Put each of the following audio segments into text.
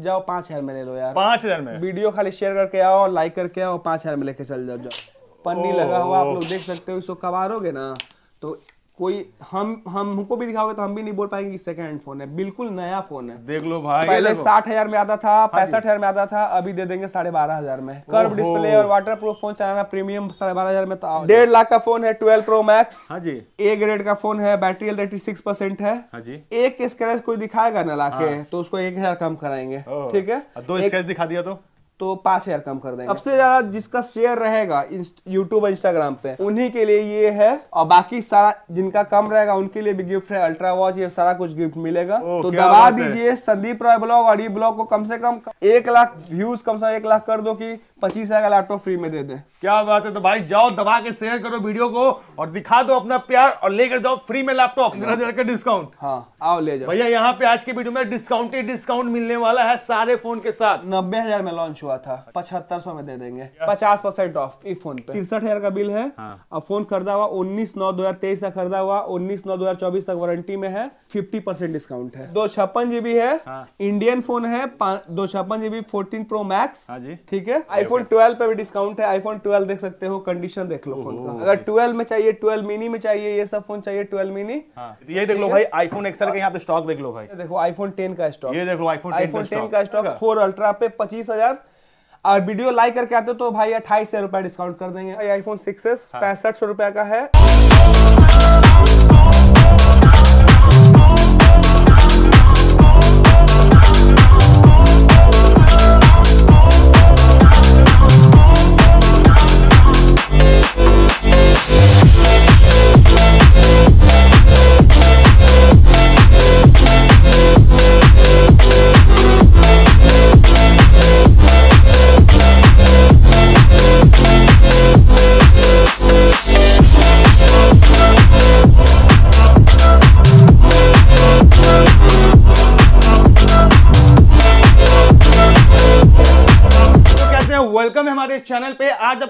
जाओ पांच हजार में ले लो यार पाँच हजार में वीडियो खाली शेयर करके आओ लाइक करके आओ पांच हजार में लेके चल जाओ जाओ पन्नी लगा हुआ आप लोग देख सकते हो इसको कबारोगे ना तो कोई हम हम हमको भी दिखाओगे तो हम भी नहीं बोल पाएंगे सेकंड हैंड फोन है बिल्कुल नया फोन है देख लो भाई पहले साठ हजार में आता था हाँ पैंसठ हजार में आता था अभी दे देंगे साढ़े बारह हजार में कर्व डिस्प्ले और वाटर प्रूफ फोन चलाना प्रीमियम साढ़े बारह हजार में तो डेढ़ लाख का फोन है ट्वेल्व प्रो मैक्स जी ए ग्रेड का फोन है बैटरी एल थर्टी सिक्स परसेंट है हाँ एक स्क्रेच कोई दिखाएगा ना लाके हाँ। तो उसको एक हजार कम कराएंगे ठीक है दो स्क्रेच दिखा दिया तो तो पांच हज़ार कम कर देंगे सबसे ज़्यादा जिसका शेयर रहेगा यूट्यूब और इंस्टाग्राम पे उन्हीं के लिए ये है और बाकी सारा जिनका कम रहेगा उनके लिए भी गिफ्ट है अल्ट्रा वॉच ये सारा कुछ गिफ्ट मिलेगा ओ, तो दबा दीजिए संदीप राय ब्लॉग और ये ब्लॉग को कम से कम एक लाख व्यूज कम से कम एक लाख कर दो की पच्चीस हजार का लैपटॉप फ्री में दे दे क्या बात है तो भाई जाओ दबा के शेयर करो वीडियो को और दिखा दो अपना प्यार और लेकर जाओ फ्री में लैपटॉप हजार हाँ। का डिस्काउंट हाँ आओ ले जाओ भैया यहाँ पे आज के वीडियो में डिस्काउंट ही डिस्काउंट मिलने वाला है सारे फोन के साथ नब्बे हजार में लॉन्च हुआ था पचहत्तर सौ में दे देंगे अच्छा। पचास परसेंट ऑफ इस फोन पे तिरसठ हजार का बिल है हाँ। अब फोन खरीदा हुआ उन्नीस नौ दो हजार तेईस का खरीदा हुआ उन्नीस नौ दो हजार चौबीस तक वारंटी में है फिफ्टी परसेंट डिस्काउंट है दो छप्पन जीबी है इंडियन हाँ। फोन है दो छप्पन जीबी फोर्टीन प्रो मैक्स ठीक है आई आईफोन 12 पे भी डिस्काउंट है आईफोन 12 देख सकते हो कंडीशन देख लो फोन का अगर 12 में चाहिए 12 मिनी में चाहिए ये सब फोन चाहिए 12 मिनी हाँ, तो ये देख लो भाई आईफोन एक्सएल का यहाँ पे स्टॉक देख लो भाई देखो आईफोन टेन का स्टॉक ये देख लो आईफोन आईफोन टेन का स्टॉक फोर अल्ट्रा पे पच्चीस और वीडियो लाइक करके आते हो तो भाई अट्ठाईस रुपया डिस्काउंट कर देंगे आईफोन सिक्स हाँ। पैंसठ सौ रुपया का है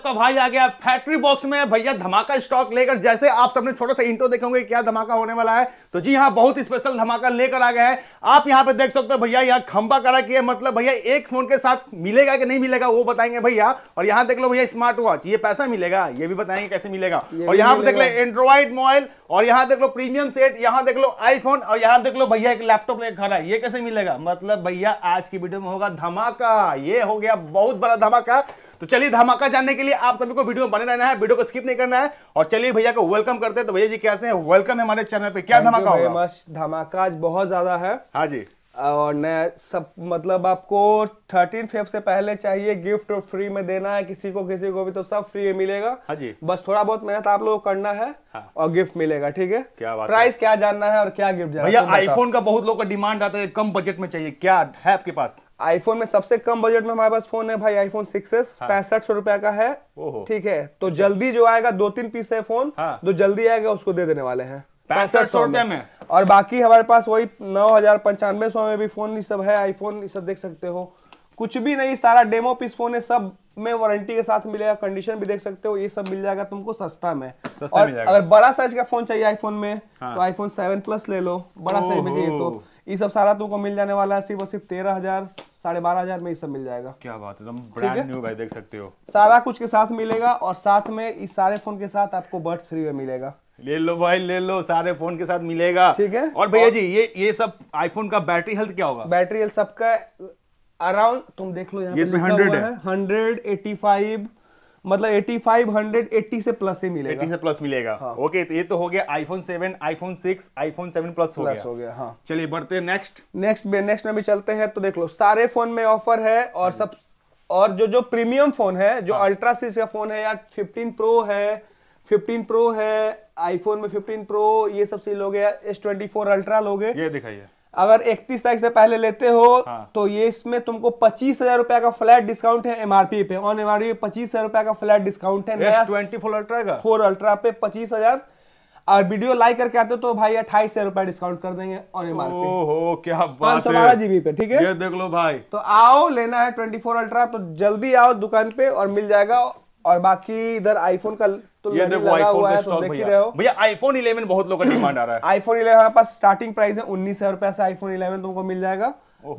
सबका भाई आ गया फैक्ट्री बॉक्स में भैया धमाका स्टॉक लेकर जैसे आप सबने छोटा सा इंटो देखेंगे क्या धमाका होने वाला है तो जी हाँ बहुत स्पेशल धमाका लेकर आ गया है आप यहाँ पे देख सकते हो भैया यहाँ खंबा करा किया मतलब भैया एक फोन के साथ मिलेगा कि नहीं मिलेगा वो बताएंगे भैया और यहाँ देख लो भैया स्मार्ट वॉच ये पैसा मिलेगा ये भी बताएंगे कैसे मिलेगा और यहाँ पे देख लो एंड्रॉइड मोबाइल और यहाँ देख लो प्रीमियम सेट यहाँ देख लो आईफोन और यहाँ देख लो भैया एक लैपटॉप लेकर खड़ा है ये कैसे मिलेगा मतलब भैया आज की वीडियो में होगा धमाका ये हो गया बहुत बड़ा धमाका तो चलिए धमाका जानने के लिए आप सभी को वीडियो में बने रहना है वीडियो को स्किप नहीं करना है और चलिए भैया को वेलकम करते हैं तो भैया जी कैसे हैं वेलकम है हमारे चैनल पे क्या धमाका होगा धमाका आज बहुत ज्यादा है हाँ जी और न सब मतलब आपको थर्टीन फेफ से पहले चाहिए गिफ्ट और फ्री में देना है किसी को किसी को भी तो सब फ्री मिलेगा हाँ जी बस थोड़ा बहुत मेहनत आप लोगों को करना है हाँ। और गिफ्ट मिलेगा ठीक है क्या बात प्राइस क्या जानना है और क्या गिफ्ट भैया आईफोन का बहुत लोगों का डिमांड आता है कम बजट में चाहिए क्या है आपके पास आईफोन में सबसे कम बजट में हमारे पास फोन है भाई आईफोन सिक्स एस पैंसठ सौ रुपया का है ठीक है तो जल्दी जो आएगा दो तीन पीस है फोन हाँ। जो जल्दी आएगा उसको दे देने वाले हैं पैंसठ सौ रुपया में और बाकी हमारे पास वही नौ हजार पंचानवे सौ में भी फोन ये सब है आईफोन ये सब देख सकते हो कुछ भी नहीं सारा डेमो पीस फोन है सब में वारंटी के साथ मिलेगा कंडीशन भी देख सकते हो ये सब मिल जाएगा तुमको सस्ता में सस्ता और मिल जाएगा। अगर बड़ा साइज का फोन चाहिए आईफोन में हाँ। तो आईफोन सेवन प्लस ले लो बड़ा साइज में चाहिए तो ये सब सारा तुमको मिल जाने वाला है सिर्फ और सिर्फ तेरह हजार साढ़े बारह हजार में ये सब मिल जाएगा क्या बात है तुम ब्रांड न्यू भाई देख सकते हो सारा कुछ के साथ मिलेगा और साथ में इस सारे फोन के साथ आपको बर्ड्स फ्री में मिलेगा ले लो भाई ले लो सारे फोन के साथ मिलेगा ठीक है और भैया जी ये ये सब आईफोन का बैटरी हेल्थ क्या होगा बैटरी हेल्थ सबका अराउंड तुम देख लो यहाँ हंड्रेड है हंड्रेड एटी फाइव मतलब 8500 80 से प्लस ही मिलेगा 80 से प्लस मिलेगा हाँ. ओके तो ये तो हो गया आईफोन 7 आईफोन 6 आईफोन 7 प्लस हो गया हो गया हाँ चलिए बढ़ते हैं नेक्स्ट नेक्स्ट में नेक्स्ट में भी चलते हैं तो देख लो सारे फोन में ऑफर है और हाँ सब और जो जो प्रीमियम फोन है जो हाँ. अल्ट्रा सीरीज का फोन है या 15 प्रो है 15 प्रो है आईफोन में 15 प्रो ये सब सी लोगे एस ट्वेंटी फोर अल्ट्रा लोगे ये दिखाइए अगर इकतीस तारीख से पहले लेते हो हाँ। तो ये इसमें तुमको पच्चीस हजार रुपया का फ्लैट डिस्काउंट है एमआरपी पे ऑन एमआरपी पच्चीस हजार रुपए का फ्लैट डिस्काउंट है नया ट्वेंटी फोर अल्ट्रा का फोर अल्ट्रा पे पच्चीस हजार और वीडियो लाइक करके आते हो तो भाई अट्ठाईस हजार रुपया डिस्काउंट कर देंगे और एमआरपी क्या बात है बारह जीबी पे ठीक है ये देख लो भाई तो आओ लेना है ट्वेंटी फोर अल्ट्रा तो जल्दी आओ दुकान पे और मिल जाएगा और बाकी इधर आईफोन का तो ये देखो आईफोन है स्टॉक देख ही रहे हो भैया आईफोन 11 बहुत लोगों का डिमांड आ रहा है आईफोन 11 हमारे पास स्टार्टिंग प्राइस है उन्नीस हजार रुपया से आईफोन 11 तुमको मिल जाएगा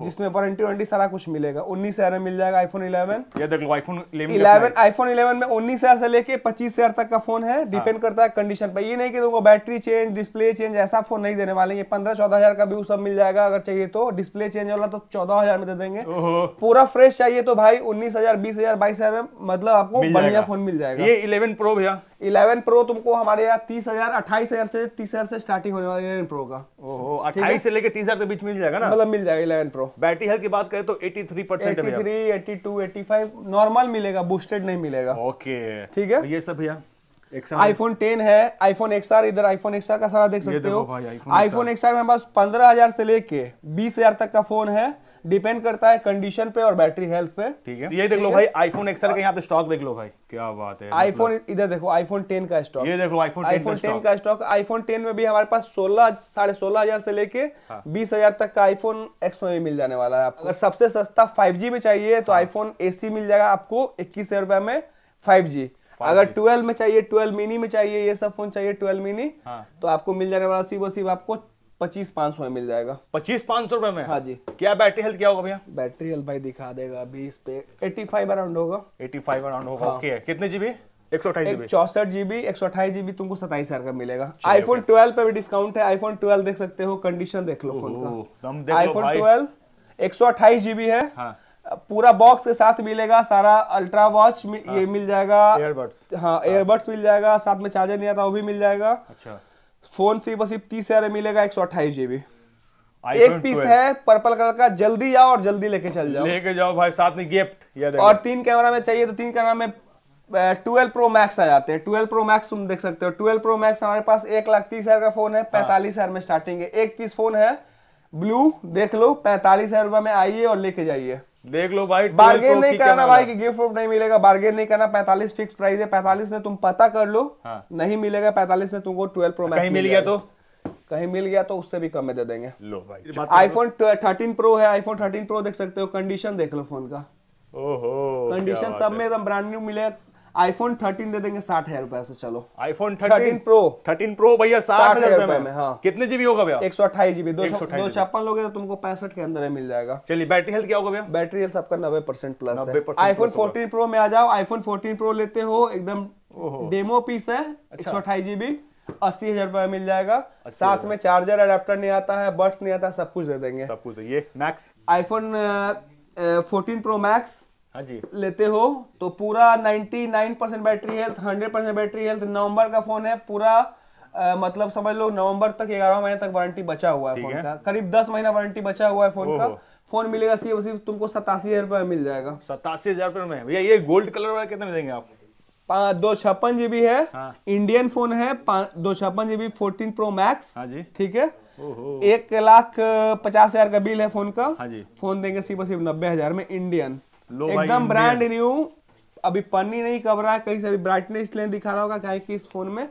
जिसमें वारंटी वारंटी सारा कुछ मिलेगा उन्नीस हजार में मिल जाएगा आईफोन इलेवन देख लो आईफोन इलेवन आईफोन इलेवन में उन्नीस हजार से लेके पच्चीस हजार तक का फोन है डिपेंड हाँ। करता है कंडीशन पर ये नहीं कि तुमको बैटरी चेंज डिस्प्ले चेंज ऐसा फोन नहीं देने वाले पंद्रह चौदह हजार का भी सब मिल जाएगा अगर चाहिए तो डिस्प्ले चेंज वाला तो चौदह हजार में दे देंगे पूरा फ्रेश चाहिए तो भाई उन्नीस हजार बीस हजार बाईस हजार में मतलब आपको बढ़िया फोन मिल जाएगा ये इलेवन प्रो भैया इलेवन प्रो तुमको हमारे यहाँ तीस हजार अट्ठाईस हजार से तीस हजार से स्टार्टिंग होने वाला इलेवन प्रो का अट्ठाईस से लेकर तीस हजार के बीच मिल जाएगा ना मतलब मिल जाएगा इलेवन प्रो बैटरी हेल्थ की बात करें तो 83 percent eighty three to eighty five normal मिलेगा बूस्टेड नहीं मिलेगा ओके ठीक है तो ये सब भैया आईफोन टेन है आईफोन एक्स आर इधर आईफोन एक्स आर का सारा देख सकते हो आईफोन एक्स आर में पास पंद्रह हजार से लेके बीस हजार तक का फोन है डिपेंड करता है कंडीशन पे और बैटरी हेल्थ पे ठीक है ये देख लो भाई आईफोन एक्सएल का यहाँ पे स्टॉक देख लो भाई क्या बात है आईफोन मतलब इधर देखो आईफोन टेन का स्टॉक ये देख लो आईफोन आईफोन टेन का स्टॉक आईफोन टेन में भी हमारे पास सोलह साढ़े सोलह हजार से लेके हाँ। बीस हजार तक का आईफोन एक्स में भी मिल जाने वाला है आपको अगर सबसे सस्ता फाइव जी में चाहिए तो आईफोन हाँ। ए मिल जाएगा आपको इक्कीस हजार में फाइव जी अगर ट्वेल्व में चाहिए ट्वेल्व मिनी में चाहिए ये सब फोन चाहिए ट्वेल्व मिनी हाँ। तो आपको मिल जाने वाला सिर्फ और सिर्फ आपको पच्चीस पाँच सौ में मिल जाएगा पच्चीस पाँच सौ रुपए में हाँ जी क्या बैटरी हेल्थ क्या होगा भैया बैटरी हेल्थ भाई दिखा देगा अभी इस पे एटी फाइव अराउंड होगा एटी फाइव अराउंड होगा हाँ। ओके हाँ। कितने जीबी चौसठ जीबी एक सौ अठाईस जीबी तुमको सताईस हजार का मिलेगा आईफोन ट्वेल्व पे भी डिस्काउंट है आईफोन ट्वेल्व देख सकते हो कंडीशन देख लो फोन का आईफोन ट्वेल्व एक सौ अट्ठाईस जीबी है हाँ। पूरा बॉक्स के साथ मिलेगा सारा अल्ट्रा वॉच ये हाँ। मिल जाएगा एयरबड्स हाँ एयरबड्स मिल जाएगा साथ में चार्जर नहीं आता वो भी मिल जाएगा अच्छा फोन से बस तीस हजार मिलेगा एक सौ अट्ठाईस जीबी एक पीस है पर्पल कलर का जल्दी जाओ और जल्दी लेके चल जाओ लेके जाओ भाई साथ में गिफ्ट और तीन कैमरा में चाहिए तो तीन कैमरा में ट्वेल्व प्रो मैक्स आ जाते हैं ट्वेल्व प्रो मैक्स तुम देख सकते हो ट्वेल्व प्रो मैक्स हमारे पास एक लाख तीस हजार का फोन है हाँ। पैंतालीस हजार में स्टार्टिंग है एक पीस फोन है ब्लू देख लो पैंतालीस हजार रुपए में आइए और लेके जाइए देख लो भाई बार्गेन नहीं करना भाई कि गिफ्ट नहीं मिलेगा बार्गेन नहीं करना पैंतालीस फिक्स प्राइस है पैंतालीस में तुम पता कर लो हाँ। नहीं मिलेगा पैंतालीस में तुमको ट्वेल्व प्रो मैक्स मिल गया तो कहीं मिल गया तो उससे भी कम में दे देंगे लो भाई आईफोन थर्टीन प्रो है आईफोन थर्टीन प्रो देख सकते हो कंडीशन देख लो फोन का ओहो कंडीशन सब में एकदम ब्रांड न्यू मिलेगा आईफोन थर्टीन दे देंगे साठ हजार रुपए से चलो iPhone thirteen pro thirteen pro भैया साठ हजार रुपए में हाँ कितने जीबी होगा भैया एक सौ अट्ठाईस जीबी दो सौ छप्पन लोगे तो तुमको पैंसठ के अंदर मिल जाएगा चलिए बैटरी हेल्थ क्या होगा भैया बैटरी हेल्थ आपका नब्बे percent plus iPhone fourteen pro में आ जाओ आईफोन फोर्टीन प्रो लेते हो एकदम डेमो पीस है अच्छा। एक सौ अट्ठाईस जीबी अस्सी हजार रुपए मिल जाएगा साथ में चार्जर अडेप्टर नहीं आता है बर्ड्स नहीं आता सब कुछ दे देंगे सब कुछ ये max iPhone fourteen pro max हाँ जी लेते हो तो पूरा 99 percent battery health 100 percent battery health नवंबर का फोन है पूरा आ, मतलब समझ लो नवंबर तक ग्यारह महीने तक वारंटी बचा हुआ है फोन का करीब 10 महीना वारंटी बचा हुआ है फोन का फोन मिलेगा सिर्फ सिर्फ तुमको सतासी हजार रुपये मिल जाएगा सतासी हजार रुपये में भैया ये गोल्ड कलर वाला कितने में देंगे आप दो छप्पन जीबी है हाँ। इंडियन फोन है दो छप्पन जीबी फोर्टीन प्रो मैक्स हाँ जी ठीक है एक लाख पचास हजार का बिल है फोन का हाँ जी फोन देंगे सिर्फ सिर्फ नब्बे हजार में इंडियन एकदम ब्रांड न्यू अभी पन्नी नहीं कब रहा है कहीं से अभी ब्राइटनेस लेन दिखा रहा होगा कहीं कि इस फोन में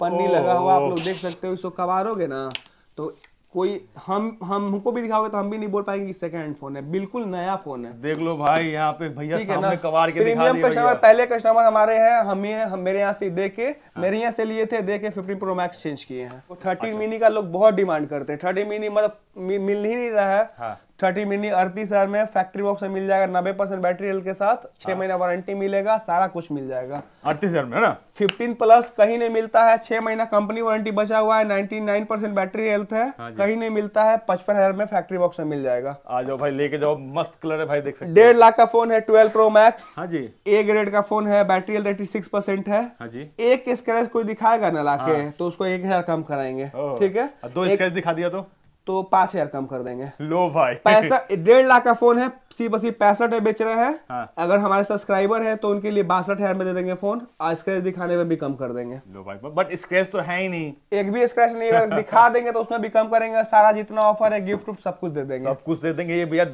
पन्नी लगा हुआ आप लोग देख सकते हो इसको कबारोगे ना तो कोई हम हम हमको भी दिखाओगे तो हम भी नहीं बोल पाएंगे सेकंड फोन है बिल्कुल नया फोन है देख लो भाई यहाँ पे भैया के प्रीमियम कस्टमर पहले कस्टमर हमारे हैं हमें हम मेरे यहाँ से देखे के हाँ। मेरे यहाँ से लिए थे देखे के फिफ्टीन प्रो मैक्स चेंज किए हैं थर्टीन अच्छा। मिनी का लोग बहुत डिमांड करते हैं थर्टीन मिनी मतलब मिल ही नहीं रहा है हाँ। थर्टी मिनी अड़तीस हजार में फैक्ट्री बॉक्स में मिल जाएगा नब्बे परसेंट बैटरी हेल्थ के साथ छह हाँ। महीना वारंटी मिलेगा सारा कुछ मिल जाएगा अड़तीस हजार में ना फिफ्टीन प्लस कहीं नहीं मिलता है छह महीना कंपनी वारंटी बचा हुआ है ninety nine percent battery health है हाँ कहीं नहीं मिलता है पचपन हजार में फैक्ट्री बॉक्स में मिल जाएगा आ जाओ भाई लेके जाओ मस्त कलर है भाई देख सकते डेढ़ लाख का फोन है ट्वेल्व प्रो मैक्स जी ए ग्रेड का फोन है battery health eighty six percent है हाँ एक स्क्रेच कोई दिखाएगा ना लाके तो उसको एक हजार कम कराएंगे ठीक है दो स्क्रेच दिखा दिया तो तो पांच हजार कम कर देंगे लो भाई पैसा डेढ़ लाख का फोन है सी बस पैंसठ में बेच रहे हैं हाँ। अगर हमारे सब्सक्राइबर हैं तो उनके लिए बासठ हजार में दे देंगे फोन और स्क्रेच दिखाने में भी कम कर देंगे लो भाई बट स्क्रेच तो है ही नहीं एक भी स्क्रेच नहीं अगर दिखा देंगे तो उसमें भी कम करेंगे सारा जितना ऑफर है गिफ्ट उफ्ट सब कुछ दे देंगे सब कुछ दे देंगे ये भैया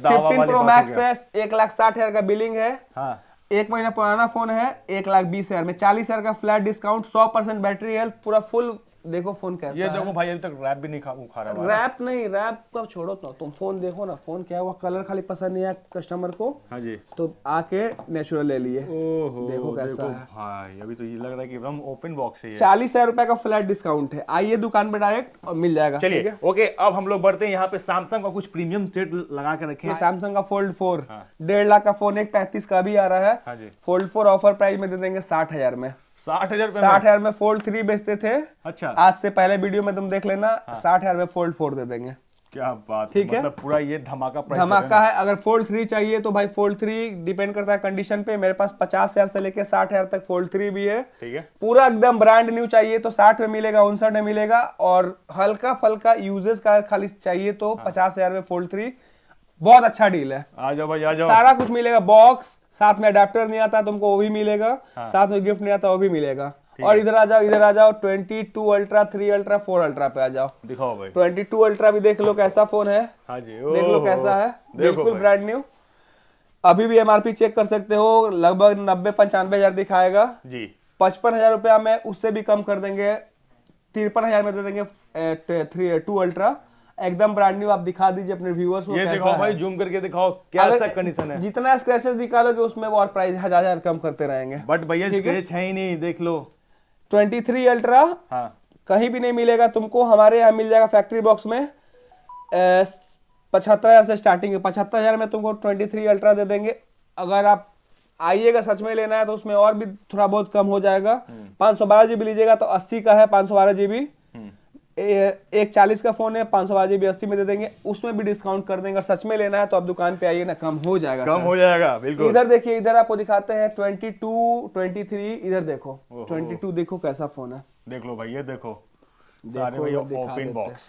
प्रो मैक्स है एक लाख साठ हजार का बिलिंग है हाँ। एक महीना पुराना फोन है एक लाख बीस हजार में चालीस हजार का फ्लैट डिस्काउंट सौ परसेंट बैटरी है पूरा फुल देखो फोन कैसा ये देखो भाई अभी तक रैप भी नहीं खा खा रहा रैप नहीं रैप का छोड़ो तो तुम फोन देखो ना फोन क्या हुआ कलर खाली पसंद नहीं आया कस्टमर को हाँ जी तो आके नेचुरल ले लिए देखो कैसा देखो, है हाँ, अभी तो ये लग रहा है कि एकदम ओपन बॉक्स है चालीस हजार रुपए का फ्लैट डिस्काउंट है आइए दुकान पे डायरेक्ट और मिल जाएगा चलिए ओके अब हम लोग बढ़ते हैं यहाँ पे सैमसंग का कुछ प्रीमियम सेट लगा के रखे सैमसंग हाँ, का फोल्ड फोर हाँ। डेढ़ लाख का फोन एक पैंतीस का भी आ रहा है फोल्ड फोर ऑफर प्राइस में दे देंगे साठ हजार में साठ हजार साठ हजार में फोल्ड थ्री बेचते थे अच्छा आज से पहले वीडियो में तुम देख लेना हाँ। साठ हजार में फोल्ड फोर दे देंगे क्या बात ठीक है मतलब पूरा ये धमाका धमाका है अगर फोल्ड थ्री चाहिए तो भाई फोल्ड थ्री डिपेंड करता है कंडीशन पे मेरे पास पचास हजार से लेके साठ हजार तक फोल्ड थ्री भी है ठीक है पूरा एकदम ब्रांड न्यू चाहिए तो साठ में मिलेगा उनसठ में मिलेगा और हल्का फल्का यूजेस का खाली चाहिए तो हाँ। पचास हजार में फोल्ड थ्री बहुत अच्छा डील है आ जाओ भाई आ जाओ सारा कुछ मिलेगा बॉक्स साथ में अडेप्टर नहीं आता तुमको वो भी मिलेगा हाँ। साथ में गिफ्ट नहीं आता वो भी मिलेगा और इधर आ जाओ इधर आ जाओ twenty two ultra three ultra four ultra पे आ जाओ दिखाओ भाई ट्वेंटी टू अल्ट्रा भी देख लो कैसा फोन है हाँ देख लो कैसा है बिल्कुल ब्रांड न्यू अभी भी एमआरपी चेक कर सकते हो लगभग नब्बे पंचानवे हजार दिखाएगा जी पचपन हजार रुपया में उससे भी कम कर देंगे तिरपन हजार में दे देंगे थ्री टू अल्ट्रा एकदम ब्रांड न्यू आप दिखा दीजिए अपने व्यूअर्स को ये दिखाओ भाई जूम करके दिखाओ कैसा कंडीशन है जितना स्क्रैचेस निकालोगे उसमें वो और प्राइस हजार हजार कम करते रहेंगे बट भैया स्क्रेच है ही नहीं देख लो ट्वेंटी थ्री अल्ट्रा कहीं भी नहीं मिलेगा तुमको हमारे यहाँ मिल जाएगा फैक्ट्री बॉक्स में पचहत्तर हजार से स्टार्टिंग है पचहत्तर हजार में तुमको ट्वेंटी थ्री अल्ट्रा दे देंगे अगर आप आइएगा सच में लेना है तो उसमें और भी थोड़ा बहुत कम हो जाएगा हम्म। पांच सौ बारह जीबी लीजिएगा तो अस्सी का है पांच सौ बारह जीबी एक चालीस का फ़ोन है पाँच सौ वाजी भी अस्सी में दे देंगे उसमें भी डिस्काउंट कर देंगे सच में लेना है तो आप दुकान पे आइए ना कम हो जाएगा कम हो जाएगा बिल्कुल इधर देखिए इधर आपको दिखाते हैं ट्वेंटी टू ट्वेंटी थ्री इधर देखो ट्वेंटी टू देखो कैसा फोन है देख लो भाई ये देखो देखो ओपन बॉक्स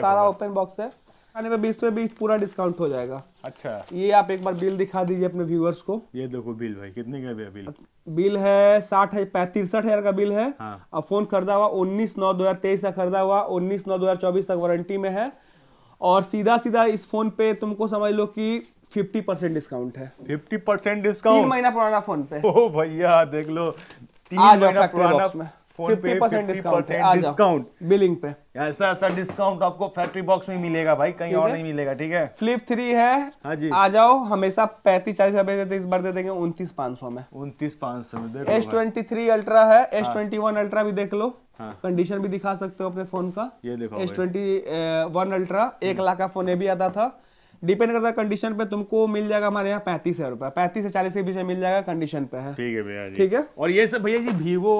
सारा ओपन बॉक्स है खाने पे बीस में भी पूरा डिस्काउंट हो जाएगा अच्छा ये आप एक बार बिल दिखा दीजिए अपने व्यूअर्स को ये देखो बिल भाई कितने का भी बिल बिल है साठ है तिरसठ हजार का बिल है हाँ। अब फोन खरीदा हुआ उन्नीस नौ दो हजार तेईस का खरीदा हुआ उन्नीस नौ दो हजार चौबीस तक वारंटी में है और सीधा सीधा इस फोन पे तुमको समझ लो कि फिफ्टी परसेंट डिस्काउंट है फिफ्टी परसेंट डिस्काउंट तीन महीना पुराना फोन पे ओ भैया देख लो तीन महीना पुराना fifty percent discount discount billing पे ऐसा ऐसा डिस्काउंट आपको फैक्ट्री बॉक्स में मिलेगा भाई कहीं और नहीं मिलेगा ठीक है फ्लिप थ्री है हाँ जी आ जाओ हमेशा पैंतीस चालीस देते इस बार दे देंगे सौ में सौ में एस ट्वेंटी थ्री अल्ट्रा है हाँ। एस ट्वेंटी वन अल्ट्रा भी देख लो हाँ। कंडीशन भी दिखा सकते हो अपने फोन का ये देखो एस ट्वेंटी वन अल्ट्रा एक हम्म। लाख का फोन ये भी आता था डिपेंड करता है कंडीशन पे तुमको मिल जाएगा हमारे यहाँ पैंतीस हजार रुपया पैंतीस से चालीस के बीच में मिल जाएगा कंडीशन पे है ठीक है भैया ठीक है और ये सब भैया जी वीवो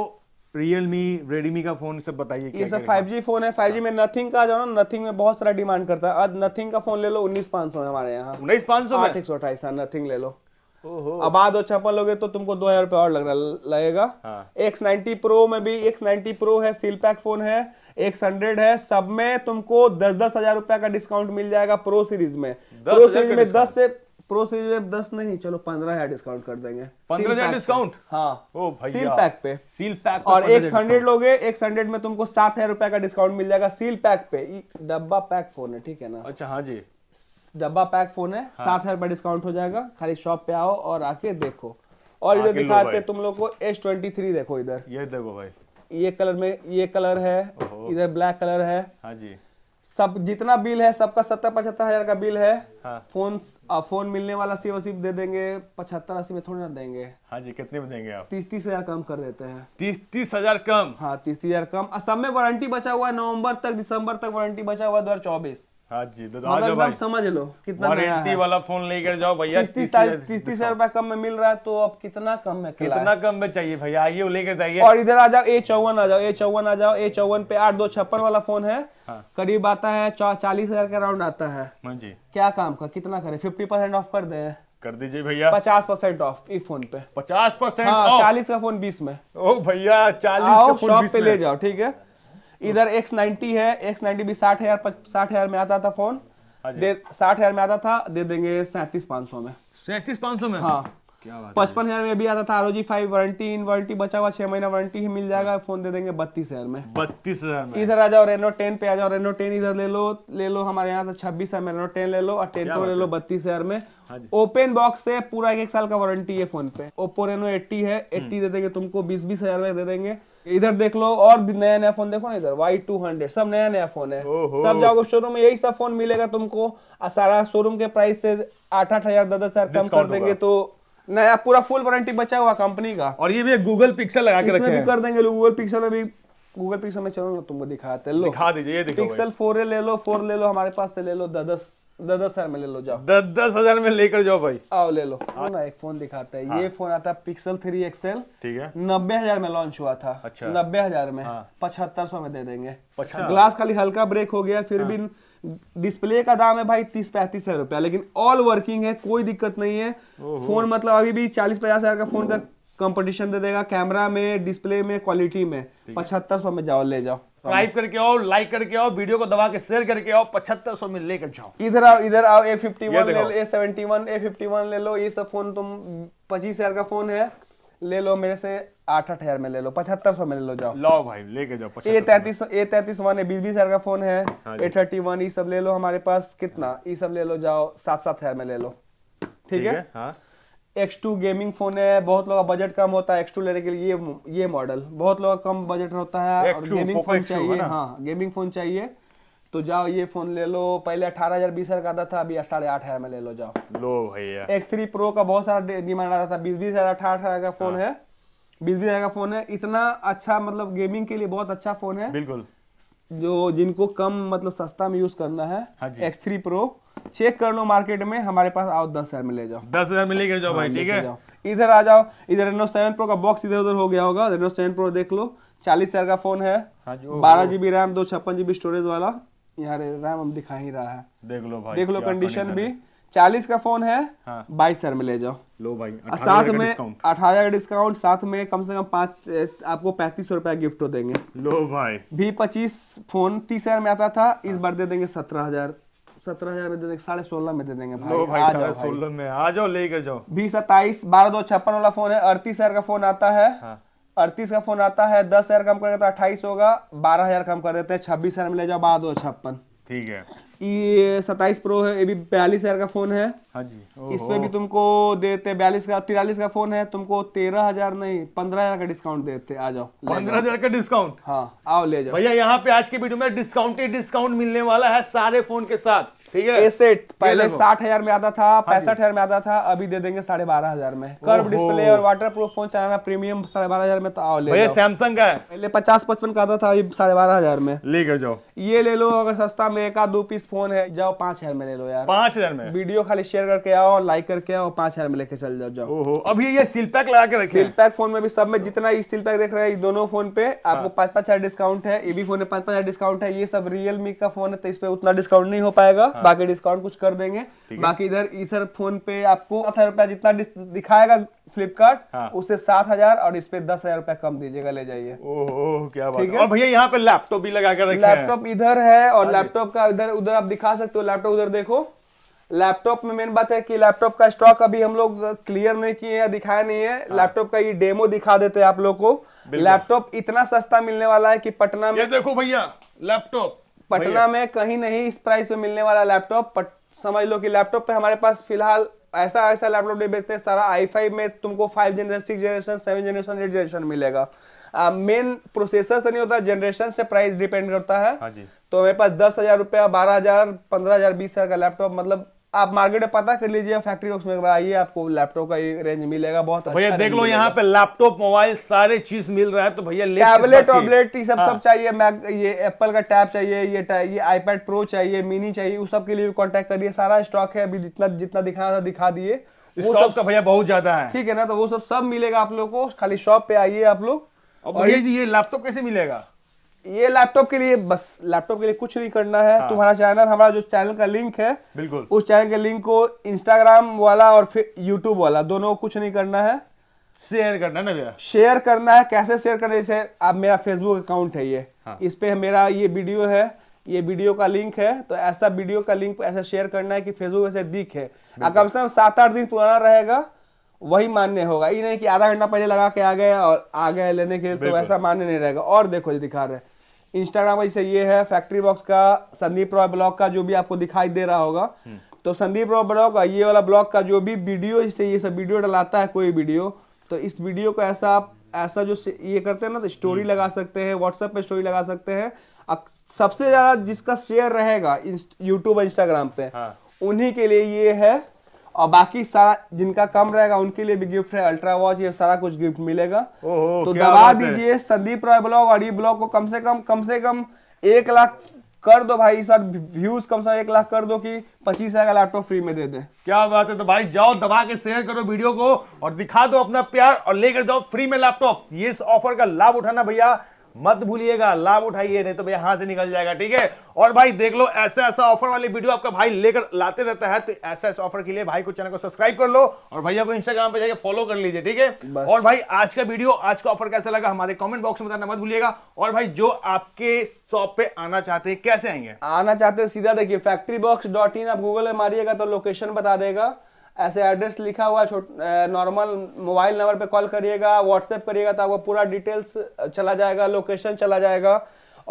रियलमी रेडमी का फोन सब बताइए ये सब फाइव जी फोन है फाइव हाँ। जी में नथिंग का जो ना नथिंग में बहुत सारा डिमांड करता है आज नथिंग का फोन ले लो उन्नीस पांच सौ हमारे यहाँ उन्नीस पांच सौ आठ एक सौ अठाईस नथिंग हाँ, ले लो अब आधो अच्छा छप्पन लोगे तो तुमको दो हजार रुपये और लगना लगेगा एक्स नाइनटी प्रो में भी एक्स नाइनटी प्रो है सील पैक फोन है एक्स हंड्रेड है सब में तुमको दस दस हजार रुपया का डिस्काउंट मिल जाएगा प्रो सीरीज में प्रो सीरीज में दस से प्रो सीरीज एफ दस नहीं चलो पंद्रह हजार डिस्काउंट कर देंगे पंद्रह हजार डिस्काउंट हाँ सील पैक पे सील पैक और एक हंड्रेड लोगे एक हंड्रेड में तुमको सात हजार रुपए का डिस्काउंट मिल जाएगा सील पैक पे डब्बा पैक फोन है ठीक है ना अच्छा हाँ जी डब्बा पैक फोन है हाँ। सात हजार रुपए डिस्काउंट हो जाएगा खाली शॉप पे आओ और आके देखो और इधर दिखाते तुम लोग को एस ट्वेंटी थ्री देखो इधर ये देखो भाई ये कलर में ये कलर है इधर ब्लैक कलर है हाँ जी सब जितना बिल है सबका सत्तर पचहत्तर हजार का बिल है हाँ। फोन आ, फोन मिलने वाला सिर्फ सिर्फ दे देंगे पचहत्तर अस्सी में थोड़ी ना देंगे हाँ जी कितने में देंगे आप तीस तीस हजार कम कर देते हैं तीस तीस हजार कम हाँ तीस तीस हजार कम सब में वारंटी बचा हुआ है नवंबर तक दिसंबर तक वारंटी बचा हुआ है दो हजार चौबीस हाँ तो कितना चाहिए और इधर आ जाओ ए चौवन आ जाओ ए चौवन आ जाओ ए चौवन पे आठ दो छप्पन वाला फोन है हाँ। करीब आता है चालीस हजार का राउंड आता है हाँ क्या काम का कितना करे फिफ्टी परसेंट ऑफ कर दे कर दीजिए भैया पचास परसेंट ऑफ इस फोन पे पचास परसेंट चालीस का फोन बीस में ओ भैया चालीस शॉप पे ले जाओ ठीक है इधर एक्स नाइन्टी है एक्स नाइनटी भी साठ हजार साठ हजार में आता था फोन हाँ साठ हजार में आता था दे देंगे सैंतीस पांच सौ में सैंतीस पांच सौ में हाँ पचपन हजार में भी आता था आरोजी फाइव वारंटी इन वारंटी बचा हुआ छह महीना वारंटी ही मिल जाएगा फोन दे देंगे बत्तीस हजार में बत्तीस हजार में इधर आ जाओ रेनो टेन पे आ जाओ रेनो टेन इधर ले लो ले लो हमारे यहाँ से छब्बीस हजार में रेनो टेन ले लो और टेन प्रो ले लो बत्तीस हजार में ओपन हाँ बॉक्स से पूरा एक एक साल का वारंटी है फोन पे ओप्पो रेनो एट्टी है एट्टी हम्म। दे देंगे तुमको बीस बीस हजार में दे देंगे इधर देख लो और भी नया नया फोन देखो ना इधर वाई टू हंड्रेड सब नया नया फोन है सब जाओगे शोरूम में यही सब फोन मिलेगा तुमको सारा शोरूम के प्राइस से आठ आठ हजार दस हजार कम कर देंगे तो नया पूरा फुल वारंटी बचा हुआ कंपनी का और ये भी गूगल पिक्सल लगा के रखे हैं कर देंगे गूगल पिक्सल अभी गूगल पिक्सल में चलो ना तुमको दिखाते लो दिखा दीजिए ये पिक्सल फोर ले लो फोर ले लो हमारे पास से ले लो दस दस हजार में ले लो जाओ दस दस हजार में लेकर जाओ भाई आओ ले लो हाँ। ना एक फोन दिखाता है हाँ। ये फोन आता है पिक्सल थ्री एक्सएल ठीक है नब्बे हजार में लॉन्च हुआ था अच्छा नब्बे हजार में हाँ। पचहत्तर सौ में दे देंगे ग्लास खाली हल्का ब्रेक हो गया फिर हाँ। भी डिस्प्ले का दाम है भाई तीस पैंतीस हजार रुपया लेकिन ऑल वर्किंग है कोई दिक्कत नहीं है फोन मतलब अभी भी चालीस पचास हजार का फोन का कंपटीशन दे देगा कैमरा में डिस्प्ले में क्वालिटी में पचहत्तर सौ में जाओ ले जाओ सब्सक्राइब करके आओ लाइक करके आओ वीडियो को दबा के शेयर करके आओ पचहत्तर सौ में लेकर जाओ इधर आओ इधर आओ ए फिफ्टी वन ले लो A seventy one A fifty one ले लो ये सब फोन तुम पच्चीस हजार का फोन है ले लो मेरे से आठ आठ हजार में ले लो पचहत्तर सौ में ले लो जाओ लो भाई लेके जाओ ए तैतीस ए तैतीस वन है बीस बीस हजार का फोन है ए हाँ थर्टी वन ये सब ले लो हमारे पास कितना हाँ। ये सब ले लो जाओ सात सात हजार में ले लो ठीक है एक्स टू गेमिंग फोन है बहुत लोग का बजट कम होता है एक्स टू लेने के लिए ये ये मॉडल बहुत लोग कम बजट होता है और गेमिंग फोन चाहिए हाँ गेमिंग फोन चाहिए तो जाओ ये फोन ले लो पहले अठारह हजार बीस हजार का आता था अभी साढ़े आठ हजार में ले लो जाओ लो भैया एक्स थ्री प्रो का बहुत सारा डिमांड आता था बीस बीस हजार अठारह हजार का फोन हाँ। है बीस बीस का फोन है इतना अच्छा मतलब गेमिंग के लिए बहुत अच्छा फोन है बिल्कुल जो जिनको कम मतलब सस्ता में यूज करना है एक्स थ्री प्रो चेक कर लो मार्केट में हमारे पास आओ दस हजार में ले जाओ दस हजार में लेकर जाओ भाई हाँ, ठीक है इधर आ जाओ इधर रेनो सेवन प्रो का बॉक्स इधर उधर हो गया होगा रेनो सेवन प्रो देख लो चालीस हजार का फोन है हाँ बारह जीबी रैम दो छप्पन जीबी स्टोरेज वाला यहाँ रैम हम दिखा ही रहा है देख लो भाई देख लो कंडीशन भी चालीस का फोन है हाँ। बाईस हजार में ले जाओ लो भाई साथ में अठारह का डिस्काउंट साथ में कम से कम पाँच आपको पैंतीस सौ रुपया गिफ्ट हो तो देंगे लो भाई भी पच्चीस फोन तीस हजार में आता था हाँ। इस बार दे देंगे सत्रह हजार सत्रह हजार में दे देंगे साढ़े सोलह में दे देंगे भाई, लो भाई, आ जाओ सोलह में आ जाओ लेकर जाओ बीस सत्ताईस बारह दो छप्पन वाला फोन है अड़तीस हजार का फोन आता है हाँ। अड़तीस का फोन आता है दस हजार कम करेंगे तो अट्ठाईस होगा बारह हजार कम कर देते हैं छब्बीस हजार में ले जाओ बारह दो छप्पन ठीक है ये सताइस प्रो है ये भी बयालीस हजार का फोन है हाँ जी इसमें भी तुमको देते बयालीस का तिरालीस का फोन है तुमको तेरह हजार नहीं पंद्रह हजार का डिस्काउंट देते आ जाओ पंद्रह हजार का डिस्काउंट हाँ आओ ले जाओ भैया यहाँ पे आज के वीडियो में डिस्काउंटेड डिस्काउंट मिलने वाला है सारे फोन के साथ ठीक है एसेट पहले साठ हजार में आता था हाँ पैंसठ हजार में आता था अभी दे देंगे साढ़े बारह हजार में कर्व डिस्प्ले और वाटर प्रूफ फोन चलाना प्रीमियम साढ़े बारह हजार में तो आओ ले सैमसंग का पहले पचास पचपन का आता था अभी साढ़े बारह हजार में लेकर जाओ ये ले लो अगर सस्ता में एक दो पीस फोन है जाओ पांच हजार में ले लो यार पांच हजार में वीडियो खाली शेयर करके आओ लाइक करके आओ पांच हजार में लेके चल जाओ जाओ अभी ये सील पैक लगा के रखे सील पैक फोन में भी सब में जितना सील पैक देख रहे हैं दोनों फोन पे आपको हाँ। पांच पांच हजार डिस्काउंट है ये भी फोन में पांच पांच हजार डिस्काउंट है ये सब रियलमी का फोन है तो इस पे उतना डिस्काउंट नहीं हो पाएगा हाँ। हाँ। बाकी डिस्काउंट कुछ कर देंगे बाकी इधर इधर फोन पे आपको रुपया जितना दिखाएगा फ्लिपकार्ट हाँ। उससे सात हजार और इस पे दस हजार रुपया कम दीजिएगा ले जाइए और भैया यहाँ पे लैपटॉप भी लगा कर लैपटॉप इधर है और लैपटॉप हाँ का इधर उधर आप दिखा सकते हो लैपटॉप उधर देखो लैपटॉप में मेन बात है कि लैपटॉप का स्टॉक अभी हम लोग क्लियर नहीं किए हैं दिखाया नहीं है हाँ। लैपटॉप का ये डेमो दिखा देते हैं आप लोग को लैपटॉप इतना सस्ता मिलने वाला है कि पटना में ये देखो भैया लैपटॉप पटना में कहीं नहीं इस प्राइस में मिलने वाला लैपटॉप समझ लो कि लैपटॉप पे हमारे पास फिलहाल ऐसा ऐसा लैपटॉप नहीं बेचते सारा आई फाइव में तुमको five generation six generation seven generation eight generation मिलेगा मेन प्रोसेसर से नहीं होता जनरेशन से प्राइस डिपेंड करता है हाँ जी। तो मेरे पास दस हजार रुपया बारह हजार पंद्रह हजार बीस हजार का लैपटॉप मतलब आप मार्केट में पता कर लीजिए फैक्ट्री बॉक्स में आइए आपको लैपटॉप का ये रेंज मिलेगा बहुत अच्छा भैया देख लो यहाँ पे लैपटॉप मोबाइल सारे चीज मिल रहा है तो भैया टैबलेट टॉबलेट सब हाँ। सब चाहिए मैक ये एप्पल का टैब चाहिए ये ये आईपैड प्रो चाहिए मिनी चाहिए उस सब के लिए कॉन्टेक्ट करिए सारा स्टॉक है अभी जितना जितना दिखाना था दिखा दिए स्टॉक का तो भैया बहुत ज्यादा है ठीक है ना तो वो सब सब मिलेगा आप लोग को खाली शॉप पे आइए आप लोग और ये लैपटॉप कैसे मिलेगा ये लैपटॉप के लिए बस लैपटॉप के लिए कुछ नहीं करना है हाँ। तुम्हारा चैनल हमारा जो चैनल का लिंक है बिल्कुल उस चैनल के लिंक को इंस्टाग्राम वाला और फिर यूट्यूब वाला दोनों को कुछ नहीं करना है शेयर करना है ना भैया शेयर करना है कैसे शेयर करना जैसे आप मेरा फेसबुक अकाउंट है ये हाँ। इस पे मेरा ये वीडियो है ये वीडियो का लिंक है तो ऐसा वीडियो का लिंक ऐसा शेयर करना है कि फेसबुक ऐसे है कम से कम सात आठ दिन पुराना रहेगा वही मान्य होगा ये नहीं कि आधा घंटा पहले लगा के आ गए और आ गए लेने के लिए तो ऐसा मान्य नहीं रहेगा और देखो दिखा रहे हैं इंस्टाग्राम ऐसे ये है फैक्ट्री बॉक्स का संदीप रॉय ब्लॉग का जो भी आपको दिखाई दे रहा होगा हम्म। तो संदीप रॉय ब्लॉग ये वाला ब्लॉग का जो भी वीडियो जैसे ये सब वीडियो डलाता है कोई वीडियो तो इस वीडियो को ऐसा आप ऐसा जो ये करते हैं ना तो स्टोरी हम्म। लगा सकते हैं व्हाट्सएप पे स्टोरी लगा सकते हैं सबसे ज्यादा जिसका शेयर रहेगा यूट्यूब इंस्टाग्राम पे हाँ। उन्हीं के लिए ये है और बाकी सारा जिनका कम रहेगा उनके लिए भी गिफ्ट है अल्ट्रा वॉच ये सारा कुछ गिफ्ट मिलेगा ओहो, तो दबा दीजिए संदीप रॉय ब्लॉग और ये ब्लॉग को कम से कम कम से कम एक लाख कर दो भाई सर व्यूज कम से कम एक लाख कर दो कि पच्चीस हजार का लैपटॉप फ्री में दे दे क्या बात है तो भाई जाओ दबा के शेयर करो वीडियो को और दिखा दो अपना प्यार और लेकर जाओ फ्री में लैपटॉप ये इस ऑफर का लाभ उठाना भैया मत भूलिएगा लाभ उठाइए नहीं तो भैया हाथ से निकल जाएगा ठीक है और भाई देख लो ऐसा ऐसा ऑफर वाली वीडियो आपका भाई लेकर लाते रहता है तो ऐसा ऐसा ऑफर के लिए भाई को चैनल को सब्सक्राइब कर लो और भैया को इंस्टाग्राम पे जाके फॉलो कर लीजिए ठीक है और भाई आज का वीडियो आज का ऑफर कैसा लगा हमारे कॉमेंट बॉक्स में बताना मत भूलिएगा और भाई जो आपके शॉप पे आना चाहते हैं कैसे आएंगे आना चाहते हैं सीधा देखिए फैक्ट्री बॉक्स डॉट इन आप गूगल में मारिएगा तो लोकेशन बता देगा ऐसे एड्रेस लिखा हुआ नॉर्मल मोबाइल नंबर पे कॉल करिएगा व्हाट्सएप करिएगा तो आपको पूरा डिटेल्स चला जाएगा लोकेशन चला जाएगा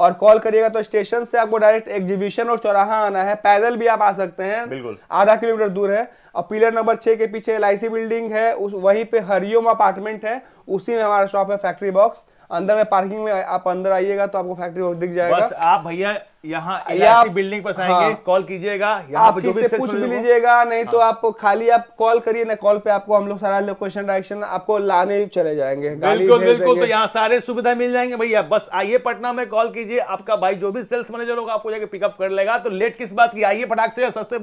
और कॉल करिएगा तो स्टेशन से आपको डायरेक्ट एग्जीबिशन और चौराहा आना है पैदल भी आप आ सकते हैं बिल्कुल आधा किलोमीटर दूर है और पिलर नंबर छः के पीछे एल बिल्डिंग है उस वहीं पे हरिओम अपार्टमेंट है उसी में हमारा शॉप है फैक्ट्री बॉक्स अंदर में पार्किंग में आप अंदर आइएगा तो आपको फैक्ट्री बॉक्स दिख जाएगा बस आप भैया यहाँ या बिल्डिंग पर आएंगे हाँ, कॉल कीजिएगा आप जो भी पूछ भी लीजिएगा नहीं तो हाँ, तो आप खाली आप कॉल करिए ना कॉल पे आपको हम लोग सारा लोकेशन डायरेक्शन आपको लाने चले जाएंगे बिल्कुल बिल्कुल तो यहाँ सारे सुविधा मिल जाएंगे भैया बस आइए पटना में कॉल कीजिए आपका भाई जो भी सेल्स मैनेजर होगा आपको जाकर पिकअप कर लेगा तो लेट किस बात की आइए पटाख से सस्ते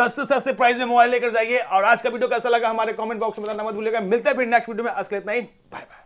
सस्ते सस्ते प्राइस में मोबाइल लेकर जाइए और आज का वीडियो कैसा लगा हमारे कॉमेंट बॉक्स में बताना मत भूलेगा मिलते हैं फिर नेक्स्ट वीडियो में आज इतना ही बाय बाय